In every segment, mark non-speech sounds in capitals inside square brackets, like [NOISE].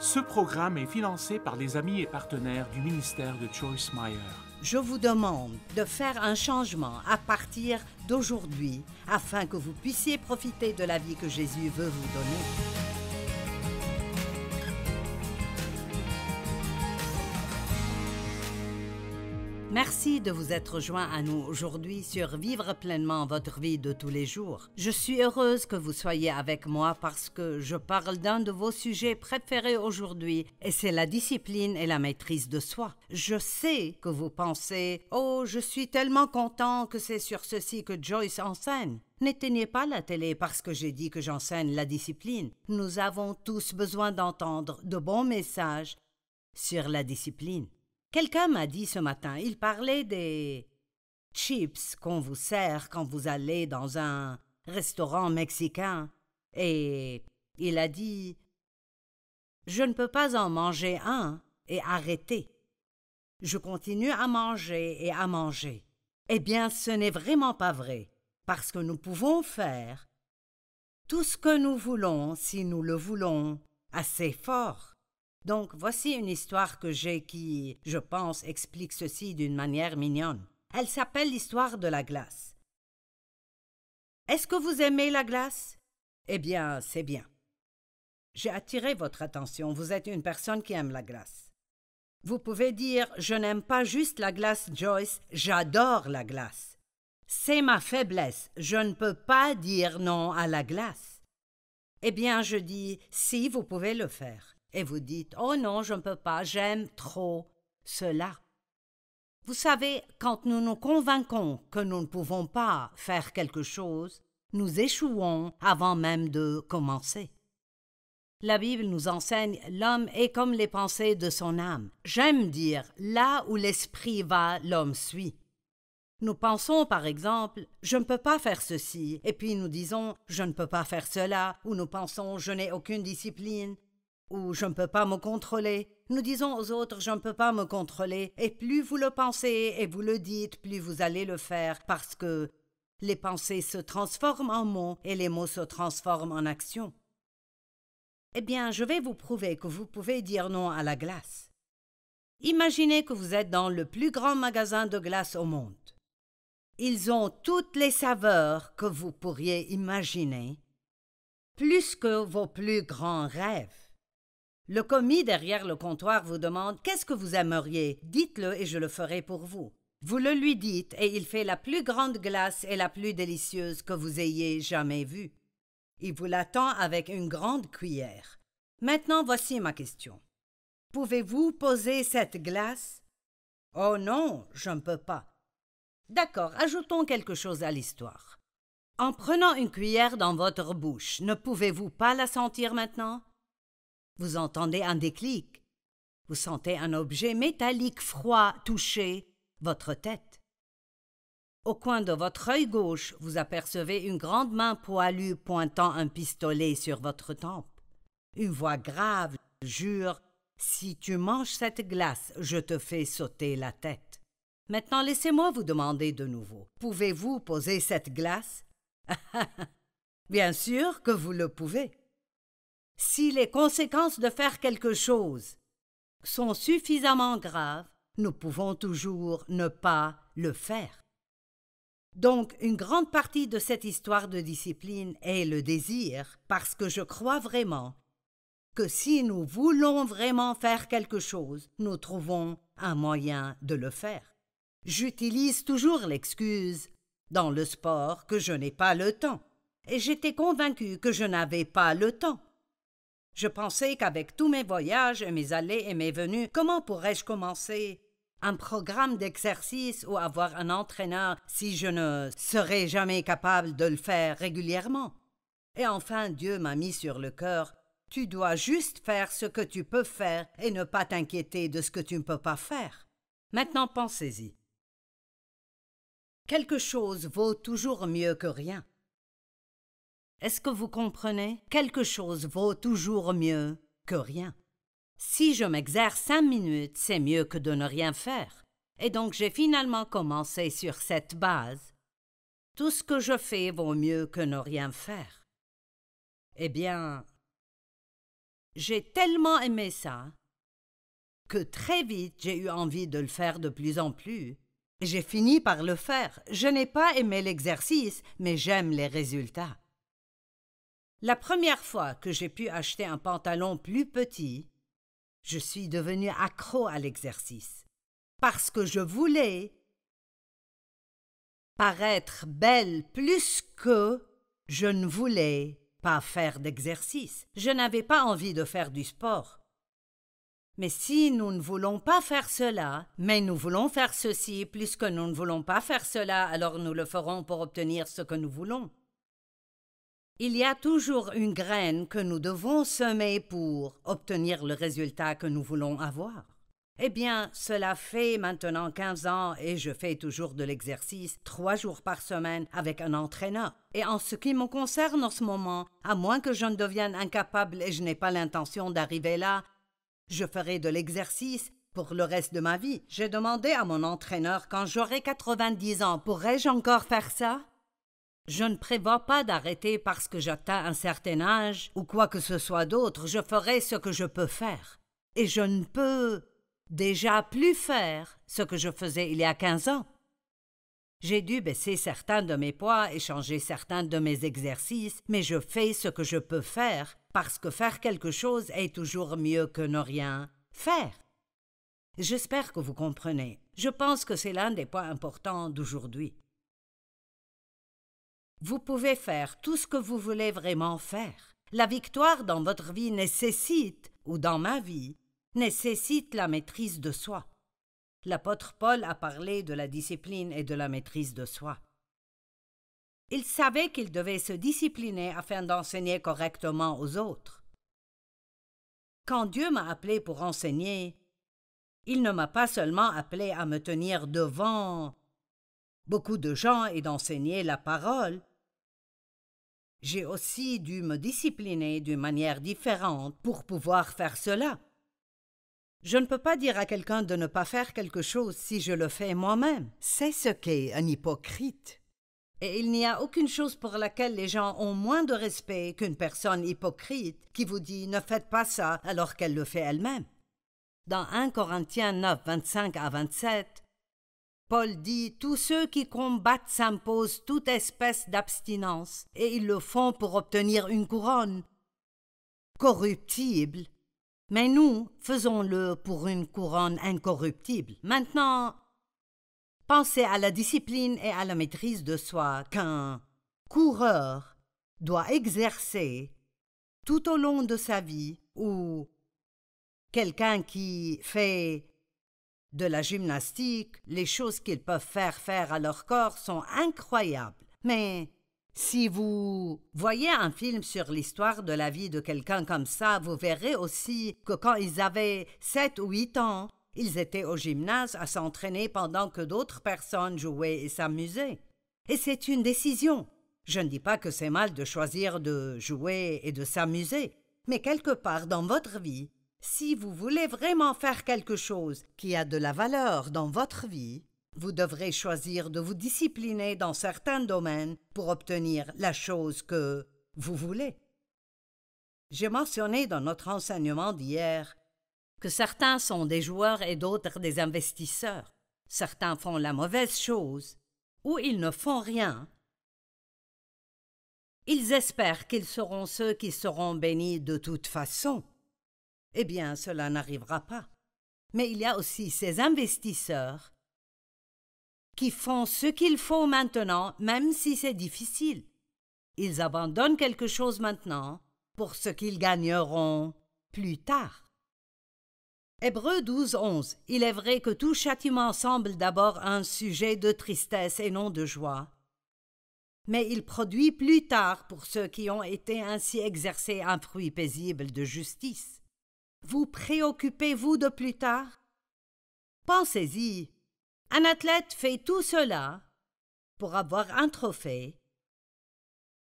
Ce programme est financé par les amis et partenaires du ministère de Choice Meyer. Je vous demande de faire un changement à partir d'aujourd'hui afin que vous puissiez profiter de la vie que Jésus veut vous donner. Merci de vous être joint à nous aujourd'hui sur Vivre pleinement votre vie de tous les jours. Je suis heureuse que vous soyez avec moi parce que je parle d'un de vos sujets préférés aujourd'hui et c'est la discipline et la maîtrise de soi. Je sais que vous pensez Oh, je suis tellement content que c'est sur ceci que Joyce enseigne. N'éteignez pas la télé parce que j'ai dit que j'enseigne la discipline. Nous avons tous besoin d'entendre de bons messages sur la discipline. Quelqu'un m'a dit ce matin, il parlait des chips qu'on vous sert quand vous allez dans un restaurant mexicain, et il a dit Je ne peux pas en manger un et arrêter. Je continue à manger et à manger. Eh bien, ce n'est vraiment pas vrai, parce que nous pouvons faire tout ce que nous voulons si nous le voulons assez fort. Donc voici une histoire que j'ai qui, je pense, explique ceci d'une manière mignonne. Elle s'appelle l'histoire de la glace. Est-ce que vous aimez la glace Eh bien, c'est bien. J'ai attiré votre attention, vous êtes une personne qui aime la glace. Vous pouvez dire Je n'aime pas juste la glace, Joyce, j'adore la glace. C'est ma faiblesse, je ne peux pas dire non à la glace. Eh bien, je dis Si vous pouvez le faire et vous dites Oh non, je ne peux pas, j'aime trop cela. Vous savez, quand nous nous convaincons que nous ne pouvons pas faire quelque chose, nous échouons avant même de commencer. La Bible nous enseigne l'homme est comme les pensées de son âme. J'aime dire là où l'esprit va, l'homme suit. Nous pensons par exemple je ne peux pas faire ceci, et puis nous disons je ne peux pas faire cela, ou nous pensons je n'ai aucune discipline, ou je ne peux pas me contrôler. Nous disons aux autres je ne peux pas me contrôler, et plus vous le pensez et vous le dites, plus vous allez le faire, parce que les pensées se transforment en mots et les mots se transforment en actions. Eh bien, je vais vous prouver que vous pouvez dire non à la glace. Imaginez que vous êtes dans le plus grand magasin de glace au monde. Ils ont toutes les saveurs que vous pourriez imaginer, plus que vos plus grands rêves. Le commis derrière le comptoir vous demande Qu'est-ce que vous aimeriez Dites-le et je le ferai pour vous. Vous le lui dites et il fait la plus grande glace et la plus délicieuse que vous ayez jamais vue. Il vous l'attend avec une grande cuillère. Maintenant, voici ma question. Pouvez-vous poser cette glace Oh non, je ne peux pas. D'accord, ajoutons quelque chose à l'histoire. En prenant une cuillère dans votre bouche, ne pouvez-vous pas la sentir maintenant vous entendez un déclic. Vous sentez un objet métallique froid toucher votre tête. Au coin de votre œil gauche, vous apercevez une grande main poilue pointant un pistolet sur votre tempe. Une voix grave jure Si tu manges cette glace, je te fais sauter la tête. Maintenant, laissez-moi vous demander de nouveau Pouvez-vous poser cette glace [LAUGHS] Bien sûr que vous le pouvez si les conséquences de faire quelque chose sont suffisamment graves, nous pouvons toujours ne pas le faire. Donc une grande partie de cette histoire de discipline est le désir, parce que je crois vraiment que si nous voulons vraiment faire quelque chose, nous trouvons un moyen de le faire. J'utilise toujours l'excuse dans le sport que je n'ai pas le temps, et j'étais convaincu que je n'avais pas le temps. Je pensais qu'avec tous mes voyages et mes allées et mes venues, comment pourrais-je commencer un programme d'exercice ou avoir un entraîneur si je ne serais jamais capable de le faire régulièrement Et enfin, Dieu m'a mis sur le cœur tu dois juste faire ce que tu peux faire et ne pas t'inquiéter de ce que tu ne peux pas faire. Maintenant, pensez-y. Quelque chose vaut toujours mieux que rien. Est-ce que vous comprenez Quelque chose vaut toujours mieux que rien. Si je m'exerce cinq minutes, c'est mieux que de ne rien faire. Et donc j'ai finalement commencé sur cette base. Tout ce que je fais vaut mieux que ne rien faire. Eh bien, j'ai tellement aimé ça que très vite j'ai eu envie de le faire de plus en plus. J'ai fini par le faire. Je n'ai pas aimé l'exercice, mais j'aime les résultats. La première fois que j'ai pu acheter un pantalon plus petit, je suis devenue accro à l'exercice parce que je voulais paraître belle plus que je ne voulais pas faire d'exercice. Je n'avais pas envie de faire du sport. Mais si nous ne voulons pas faire cela, mais nous voulons faire ceci plus que nous ne voulons pas faire cela, alors nous le ferons pour obtenir ce que nous voulons. Il y a toujours une graine que nous devons semer pour obtenir le résultat que nous voulons avoir. Eh bien, cela fait maintenant 15 ans et je fais toujours de l'exercice trois jours par semaine avec un entraîneur. Et en ce qui me concerne en ce moment, à moins que je ne devienne incapable et je n'ai pas l'intention d'arriver là, je ferai de l'exercice pour le reste de ma vie. J'ai demandé à mon entraîneur quand j'aurai 90 ans, pourrais-je encore faire ça je ne prévois pas d'arrêter parce que j'atteins un certain âge ou quoi que ce soit d'autre. Je ferai ce que je peux faire. Et je ne peux déjà plus faire ce que je faisais il y a 15 ans. J'ai dû baisser certains de mes poids et changer certains de mes exercices, mais je fais ce que je peux faire parce que faire quelque chose est toujours mieux que ne rien faire. J'espère que vous comprenez. Je pense que c'est l'un des points importants d'aujourd'hui. Vous pouvez faire tout ce que vous voulez vraiment faire. La victoire dans votre vie nécessite, ou dans ma vie, nécessite la maîtrise de soi. L'apôtre Paul a parlé de la discipline et de la maîtrise de soi. Il savait qu'il devait se discipliner afin d'enseigner correctement aux autres. Quand Dieu m'a appelé pour enseigner, il ne m'a pas seulement appelé à me tenir devant beaucoup de gens et d'enseigner la parole, j'ai aussi dû me discipliner d'une manière différente pour pouvoir faire cela. Je ne peux pas dire à quelqu'un de ne pas faire quelque chose si je le fais moi-même. C'est ce qu'est un hypocrite. Et il n'y a aucune chose pour laquelle les gens ont moins de respect qu'une personne hypocrite qui vous dit ne faites pas ça alors qu'elle le fait elle-même. Dans 1 Corinthiens 9, 25 à 27, Paul dit Tous ceux qui combattent s'imposent toute espèce d'abstinence, et ils le font pour obtenir une couronne corruptible. Mais nous, faisons-le pour une couronne incorruptible. Maintenant, pensez à la discipline et à la maîtrise de soi qu'un coureur doit exercer tout au long de sa vie, ou quelqu'un qui fait de la gymnastique, les choses qu'ils peuvent faire faire à leur corps sont incroyables. Mais si vous voyez un film sur l'histoire de la vie de quelqu'un comme ça, vous verrez aussi que quand ils avaient 7 ou 8 ans, ils étaient au gymnase à s'entraîner pendant que d'autres personnes jouaient et s'amusaient. Et c'est une décision. Je ne dis pas que c'est mal de choisir de jouer et de s'amuser, mais quelque part dans votre vie, si vous voulez vraiment faire quelque chose qui a de la valeur dans votre vie, vous devrez choisir de vous discipliner dans certains domaines pour obtenir la chose que vous voulez. J'ai mentionné dans notre enseignement d'hier que certains sont des joueurs et d'autres des investisseurs. Certains font la mauvaise chose ou ils ne font rien. Ils espèrent qu'ils seront ceux qui seront bénis de toute façon. Eh bien, cela n'arrivera pas. Mais il y a aussi ces investisseurs qui font ce qu'il faut maintenant, même si c'est difficile. Ils abandonnent quelque chose maintenant pour ce qu'ils gagneront plus tard. Hébreu 12, 11. Il est vrai que tout châtiment semble d'abord un sujet de tristesse et non de joie. Mais il produit plus tard pour ceux qui ont été ainsi exercés un fruit paisible de justice. Vous préoccupez-vous de plus tard Pensez-y. Un athlète fait tout cela pour avoir un trophée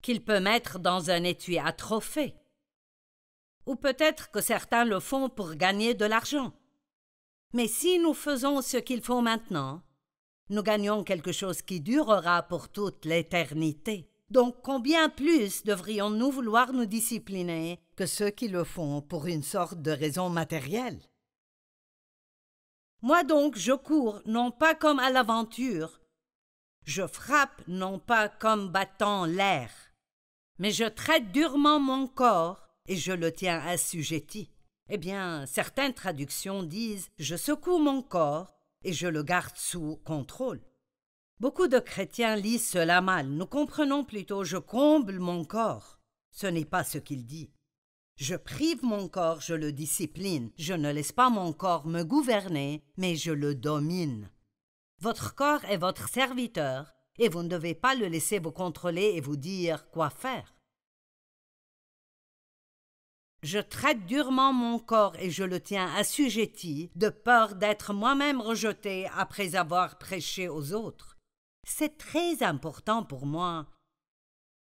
qu'il peut mettre dans un étui à trophée. Ou peut-être que certains le font pour gagner de l'argent. Mais si nous faisons ce qu'ils font maintenant, nous gagnons quelque chose qui durera pour toute l'éternité. Donc combien plus devrions-nous vouloir nous discipliner que ceux qui le font pour une sorte de raison matérielle Moi donc je cours non pas comme à l'aventure, je frappe non pas comme battant l'air, mais je traite durement mon corps et je le tiens assujetti. Eh bien, certaines traductions disent je secoue mon corps et je le garde sous contrôle. Beaucoup de chrétiens lisent cela mal. Nous comprenons plutôt je comble mon corps. Ce n'est pas ce qu'il dit. Je prive mon corps, je le discipline. Je ne laisse pas mon corps me gouverner, mais je le domine. Votre corps est votre serviteur, et vous ne devez pas le laisser vous contrôler et vous dire quoi faire. Je traite durement mon corps et je le tiens assujetti, de peur d'être moi-même rejeté après avoir prêché aux autres. C'est très important pour moi.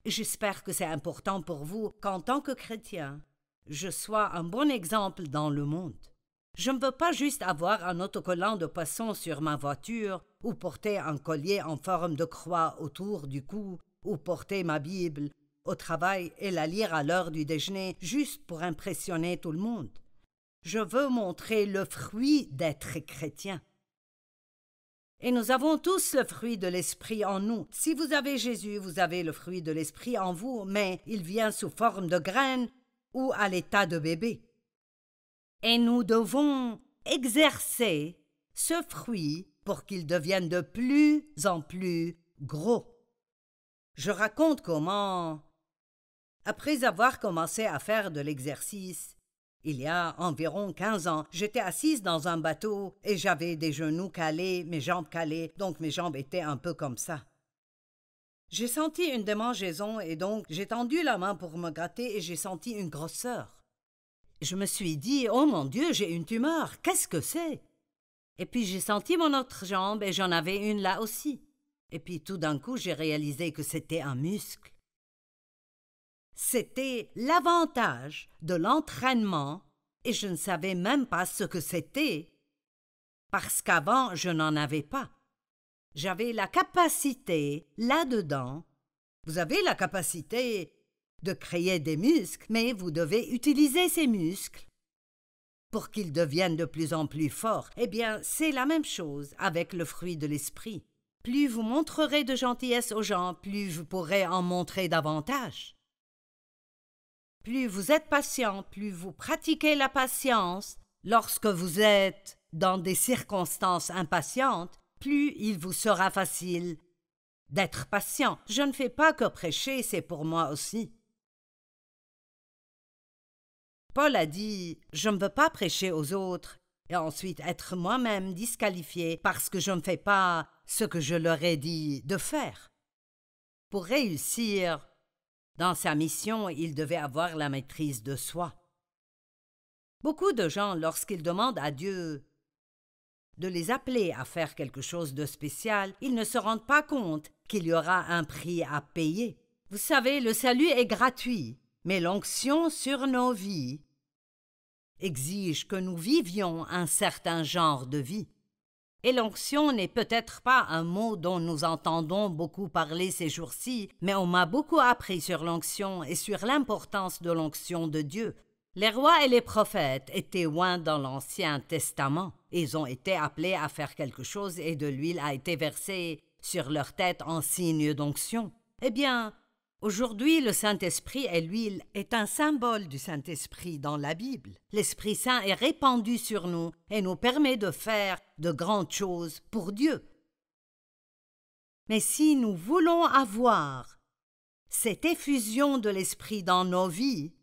J'espère que c'est important pour vous qu'en tant que chrétien, je sois un bon exemple dans le monde. Je ne veux pas juste avoir un autocollant de poisson sur ma voiture, ou porter un collier en forme de croix autour du cou, ou porter ma Bible au travail et la lire à l'heure du déjeuner juste pour impressionner tout le monde. Je veux montrer le fruit d'être chrétien. Et nous avons tous le fruit de l'Esprit en nous. Si vous avez Jésus, vous avez le fruit de l'Esprit en vous, mais il vient sous forme de graines ou à l'état de bébé. Et nous devons exercer ce fruit pour qu'il devienne de plus en plus gros. Je raconte comment, après avoir commencé à faire de l'exercice, il y a environ 15 ans, j'étais assise dans un bateau et j'avais des genoux calés, mes jambes calées, donc mes jambes étaient un peu comme ça. J'ai senti une démangeaison et donc j'ai tendu la main pour me gratter et j'ai senti une grosseur. Je me suis dit Oh mon Dieu, j'ai une tumeur, qu'est-ce que c'est Et puis j'ai senti mon autre jambe et j'en avais une là aussi. Et puis tout d'un coup, j'ai réalisé que c'était un muscle. C'était l'avantage de l'entraînement et je ne savais même pas ce que c'était, parce qu'avant je n'en avais pas. J'avais la capacité là-dedans. Vous avez la capacité de créer des muscles, mais vous devez utiliser ces muscles pour qu'ils deviennent de plus en plus forts. Eh bien, c'est la même chose avec le fruit de l'esprit. Plus vous montrerez de gentillesse aux gens, plus vous pourrez en montrer davantage. Plus vous êtes patient, plus vous pratiquez la patience, lorsque vous êtes dans des circonstances impatientes, plus il vous sera facile d'être patient. Je ne fais pas que prêcher, c'est pour moi aussi. Paul a dit Je ne veux pas prêcher aux autres et ensuite être moi-même disqualifié parce que je ne fais pas ce que je leur ai dit de faire. Pour réussir, dans sa mission, il devait avoir la maîtrise de soi. Beaucoup de gens, lorsqu'ils demandent à Dieu de les appeler à faire quelque chose de spécial, ils ne se rendent pas compte qu'il y aura un prix à payer. Vous savez, le salut est gratuit, mais l'onction sur nos vies exige que nous vivions un certain genre de vie. Et l'onction n'est peut-être pas un mot dont nous entendons beaucoup parler ces jours-ci, mais on m'a beaucoup appris sur l'onction et sur l'importance de l'onction de Dieu. Les rois et les prophètes étaient loin dans l'Ancien Testament. Ils ont été appelés à faire quelque chose et de l'huile a été versée sur leur tête en signe d'onction. Eh bien, Aujourd'hui, le Saint-Esprit et l'huile est un symbole du Saint-Esprit dans la Bible. L'Esprit Saint est répandu sur nous et nous permet de faire de grandes choses pour Dieu. Mais si nous voulons avoir cette effusion de l'Esprit dans nos vies,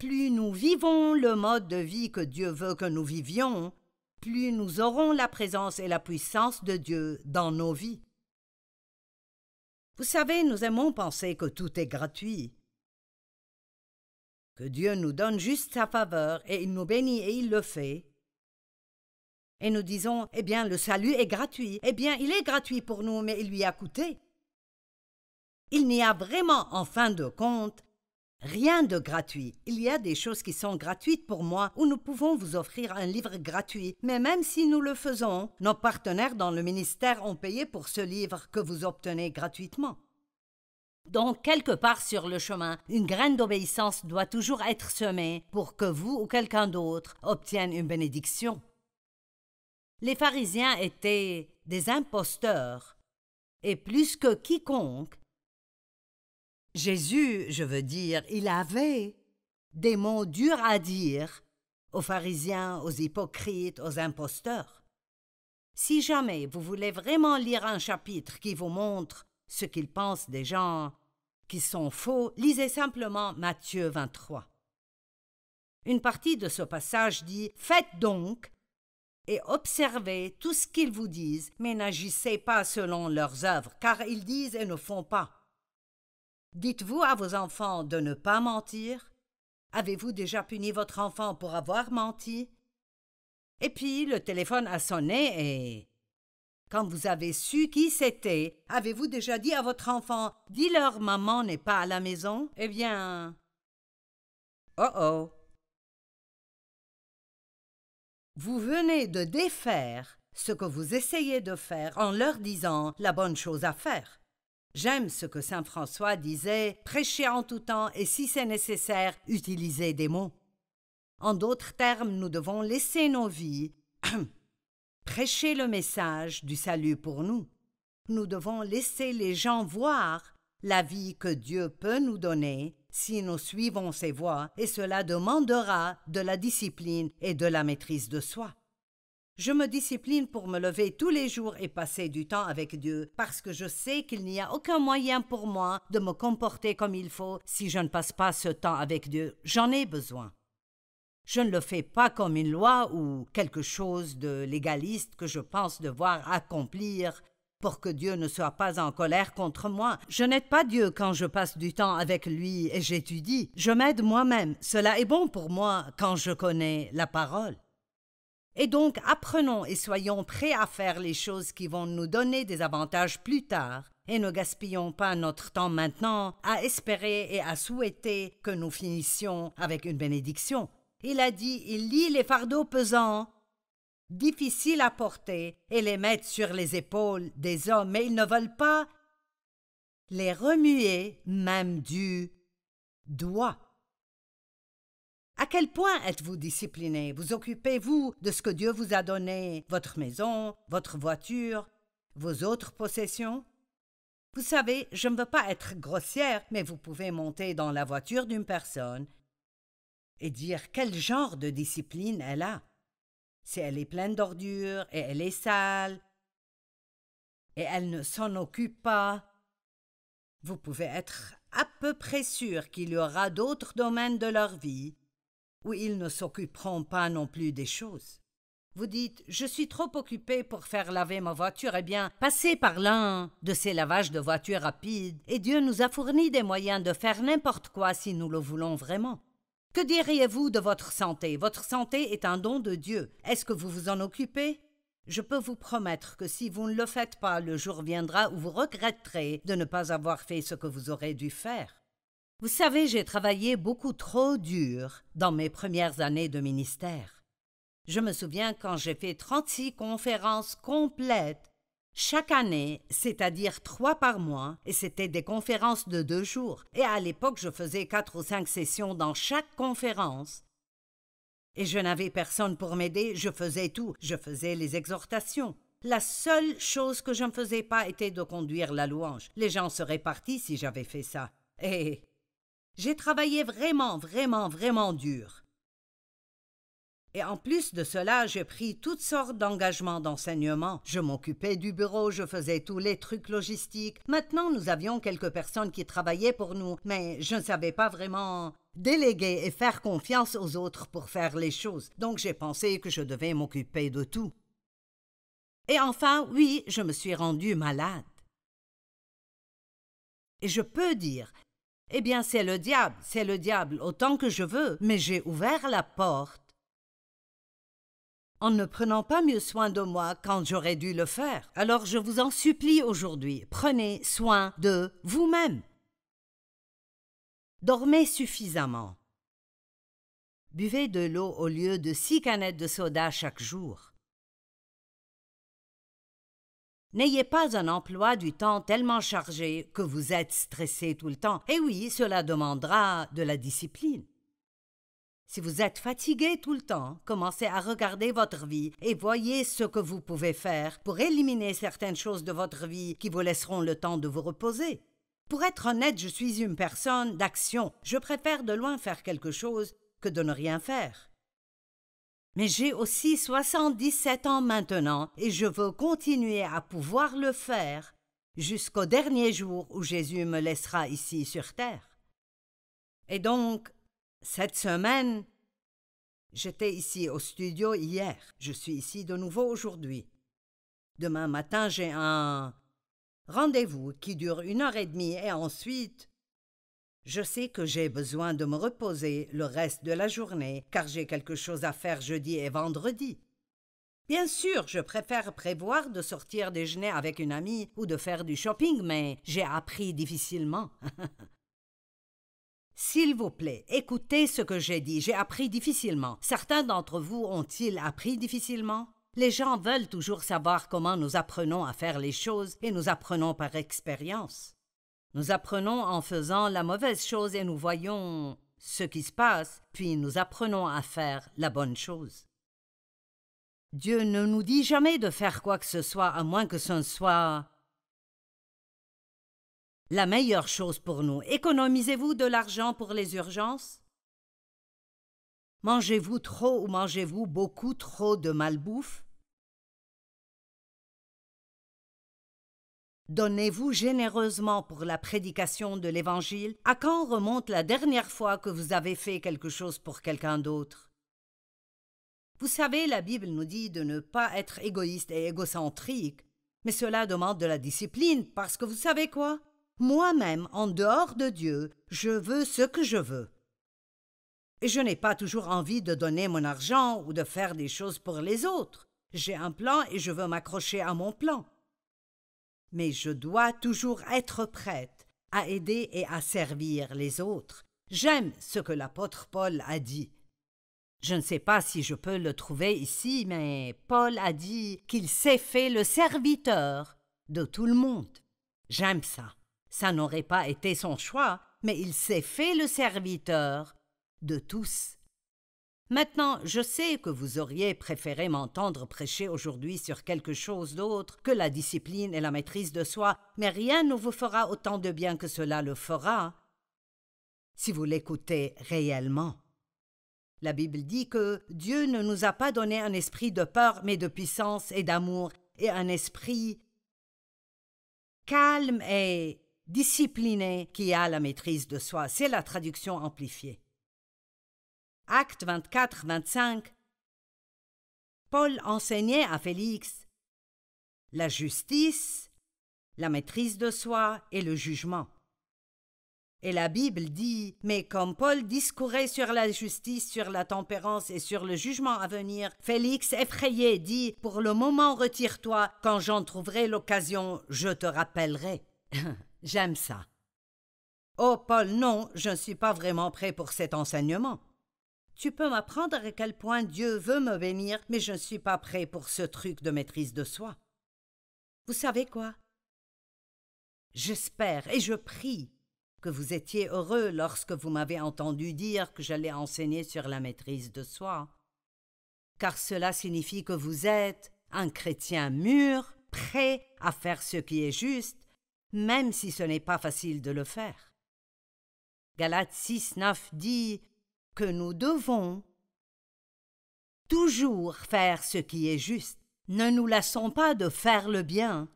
plus nous vivons le mode de vie que Dieu veut que nous vivions, plus nous aurons la présence et la puissance de Dieu dans nos vies. Vous savez, nous aimons penser que tout est gratuit. Que Dieu nous donne juste sa faveur et il nous bénit et il le fait. Et nous disons, eh bien, le salut est gratuit. Eh bien, il est gratuit pour nous, mais il lui a coûté. Il n'y a vraiment, en fin de compte, Rien de gratuit. Il y a des choses qui sont gratuites pour moi où nous pouvons vous offrir un livre gratuit. Mais même si nous le faisons, nos partenaires dans le ministère ont payé pour ce livre que vous obtenez gratuitement. Donc, quelque part sur le chemin, une graine d'obéissance doit toujours être semée pour que vous ou quelqu'un d'autre obtienne une bénédiction. Les pharisiens étaient des imposteurs, et plus que quiconque, Jésus, je veux dire, il avait des mots durs à dire aux pharisiens, aux hypocrites, aux imposteurs. Si jamais vous voulez vraiment lire un chapitre qui vous montre ce qu'ils pensent des gens qui sont faux, lisez simplement Matthieu 23. Une partie de ce passage dit Faites donc et observez tout ce qu'ils vous disent, mais n'agissez pas selon leurs œuvres, car ils disent et ne font pas. Dites-vous à vos enfants de ne pas mentir Avez-vous déjà puni votre enfant pour avoir menti Et puis le téléphone a sonné et. Quand vous avez su qui c'était, avez-vous déjà dit à votre enfant Dis-leur maman n'est pas à la maison Eh bien. Oh oh Vous venez de défaire ce que vous essayez de faire en leur disant la bonne chose à faire. J'aime ce que Saint François disait, prêcher en tout temps et si c'est nécessaire, utiliser des mots. En d'autres termes, nous devons laisser nos vies [CLEARS THROAT] prêcher le message du salut pour nous. Nous devons laisser les gens voir la vie que Dieu peut nous donner si nous suivons ses voies, et cela demandera de la discipline et de la maîtrise de soi. Je me discipline pour me lever tous les jours et passer du temps avec Dieu, parce que je sais qu'il n'y a aucun moyen pour moi de me comporter comme il faut si je ne passe pas ce temps avec Dieu. J'en ai besoin. Je ne le fais pas comme une loi ou quelque chose de légaliste que je pense devoir accomplir pour que Dieu ne soit pas en colère contre moi. Je n'aide pas Dieu quand je passe du temps avec lui et j'étudie. Je m'aide moi-même. Cela est bon pour moi quand je connais la parole. Et donc apprenons et soyons prêts à faire les choses qui vont nous donner des avantages plus tard, et ne gaspillons pas notre temps maintenant à espérer et à souhaiter que nous finissions avec une bénédiction. Il a dit, il lit les fardeaux pesants, difficiles à porter, et les mettre sur les épaules des hommes, mais ils ne veulent pas les remuer même du doigt. À quel point êtes-vous discipliné Vous occupez-vous de ce que Dieu vous a donné, votre maison, votre voiture, vos autres possessions Vous savez, je ne veux pas être grossière, mais vous pouvez monter dans la voiture d'une personne et dire quel genre de discipline elle a. Si elle est pleine d'ordures et elle est sale, et elle ne s'en occupe pas, vous pouvez être à peu près sûr qu'il y aura d'autres domaines de leur vie où ils ne s'occuperont pas non plus des choses. Vous dites Je suis trop occupé pour faire laver ma voiture. Eh bien, passez par l'un hein, de ces lavages de voitures rapides, et Dieu nous a fourni des moyens de faire n'importe quoi si nous le voulons vraiment. Que diriez-vous de votre santé Votre santé est un don de Dieu. Est-ce que vous vous en occupez Je peux vous promettre que si vous ne le faites pas, le jour viendra où vous regretterez de ne pas avoir fait ce que vous aurez dû faire. Vous savez, j'ai travaillé beaucoup trop dur dans mes premières années de ministère. Je me souviens quand j'ai fait 36 conférences complètes chaque année, c'est-à-dire trois par mois, et c'était des conférences de deux jours. Et à l'époque, je faisais quatre ou cinq sessions dans chaque conférence. Et je n'avais personne pour m'aider, je faisais tout, je faisais les exhortations. La seule chose que je ne faisais pas était de conduire la louange. Les gens seraient partis si j'avais fait ça. Et j'ai travaillé vraiment, vraiment, vraiment dur. Et en plus de cela, j'ai pris toutes sortes d'engagements d'enseignement. Je m'occupais du bureau, je faisais tous les trucs logistiques. Maintenant, nous avions quelques personnes qui travaillaient pour nous, mais je ne savais pas vraiment déléguer et faire confiance aux autres pour faire les choses. Donc j'ai pensé que je devais m'occuper de tout. Et enfin, oui, je me suis rendue malade. Et je peux dire eh bien, c'est le diable, c'est le diable autant que je veux, mais j'ai ouvert la porte. En ne prenant pas mieux soin de moi quand j'aurais dû le faire. Alors je vous en supplie aujourd'hui, prenez soin de vous-même. Dormez suffisamment. Buvez de l'eau au lieu de six canettes de soda chaque jour. N'ayez pas un emploi du temps tellement chargé que vous êtes stressé tout le temps. Et eh oui, cela demandera de la discipline. Si vous êtes fatigué tout le temps, commencez à regarder votre vie et voyez ce que vous pouvez faire pour éliminer certaines choses de votre vie qui vous laisseront le temps de vous reposer. Pour être honnête, je suis une personne d'action. Je préfère de loin faire quelque chose que de ne rien faire. Mais j'ai aussi 77 ans maintenant et je veux continuer à pouvoir le faire jusqu'au dernier jour où Jésus me laissera ici sur terre. Et donc, cette semaine, j'étais ici au studio hier, je suis ici de nouveau aujourd'hui. Demain matin, j'ai un rendez-vous qui dure une heure et demie et ensuite, je sais que j'ai besoin de me reposer le reste de la journée, car j'ai quelque chose à faire jeudi et vendredi. Bien sûr, je préfère prévoir de sortir déjeuner avec une amie ou de faire du shopping, mais j'ai appris difficilement. [LAUGHS] S'il vous plaît, écoutez ce que j'ai dit. J'ai appris difficilement. Certains d'entre vous ont-ils appris difficilement Les gens veulent toujours savoir comment nous apprenons à faire les choses et nous apprenons par expérience. Nous apprenons en faisant la mauvaise chose et nous voyons ce qui se passe, puis nous apprenons à faire la bonne chose. Dieu ne nous dit jamais de faire quoi que ce soit à moins que ce ne soit la meilleure chose pour nous. Économisez-vous de l'argent pour les urgences Mangez-vous trop ou mangez-vous beaucoup trop de malbouffe Donnez-vous généreusement pour la prédication de l'Évangile. À quand remonte la dernière fois que vous avez fait quelque chose pour quelqu'un d'autre Vous savez, la Bible nous dit de ne pas être égoïste et égocentrique, mais cela demande de la discipline, parce que vous savez quoi Moi-même, en dehors de Dieu, je veux ce que je veux. Et je n'ai pas toujours envie de donner mon argent ou de faire des choses pour les autres. J'ai un plan et je veux m'accrocher à mon plan mais je dois toujours être prête à aider et à servir les autres. J'aime ce que l'apôtre Paul a dit. Je ne sais pas si je peux le trouver ici, mais Paul a dit qu'il s'est fait le serviteur de tout le monde. J'aime ça. Ça n'aurait pas été son choix, mais il s'est fait le serviteur de tous. Maintenant, je sais que vous auriez préféré m'entendre prêcher aujourd'hui sur quelque chose d'autre que la discipline et la maîtrise de soi, mais rien ne vous fera autant de bien que cela le fera si vous l'écoutez réellement. La Bible dit que Dieu ne nous a pas donné un esprit de peur, mais de puissance et d'amour, et un esprit calme et discipliné qui a la maîtrise de soi. C'est la traduction amplifiée acte 24, 25. Paul enseignait à Félix la justice, la maîtrise de soi et le jugement. Et la Bible dit, mais comme Paul discourait sur la justice, sur la tempérance et sur le jugement à venir, Félix, effrayé, dit, pour le moment retire-toi, quand j'en trouverai l'occasion, je te rappellerai. [LAUGHS] J'aime ça. Oh Paul, non, je ne suis pas vraiment prêt pour cet enseignement. Tu peux m'apprendre à quel point Dieu veut me bénir, mais je ne suis pas prêt pour ce truc de maîtrise de soi. Vous savez quoi J'espère et je prie que vous étiez heureux lorsque vous m'avez entendu dire que j'allais enseigner sur la maîtrise de soi, car cela signifie que vous êtes un chrétien mûr, prêt à faire ce qui est juste, même si ce n'est pas facile de le faire. Galates 6, 9 dit que nous devons toujours faire ce qui est juste. Ne nous lassons pas de faire le bien,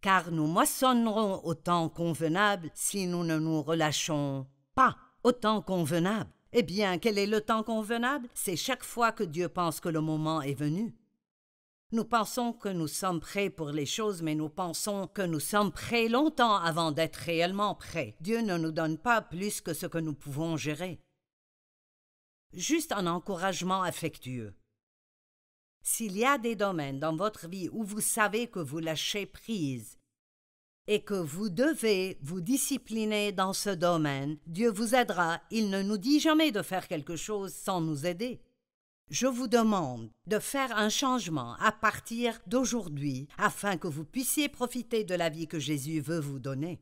car nous moissonnerons au temps convenable si nous ne nous relâchons pas au temps convenable. Eh bien, quel est le temps convenable C'est chaque fois que Dieu pense que le moment est venu. Nous pensons que nous sommes prêts pour les choses, mais nous pensons que nous sommes prêts longtemps avant d'être réellement prêts. Dieu ne nous donne pas plus que ce que nous pouvons gérer. Juste un encouragement affectueux. S'il y a des domaines dans votre vie où vous savez que vous lâchez prise et que vous devez vous discipliner dans ce domaine, Dieu vous aidera. Il ne nous dit jamais de faire quelque chose sans nous aider. Je vous demande de faire un changement à partir d'aujourd'hui afin que vous puissiez profiter de la vie que Jésus veut vous donner.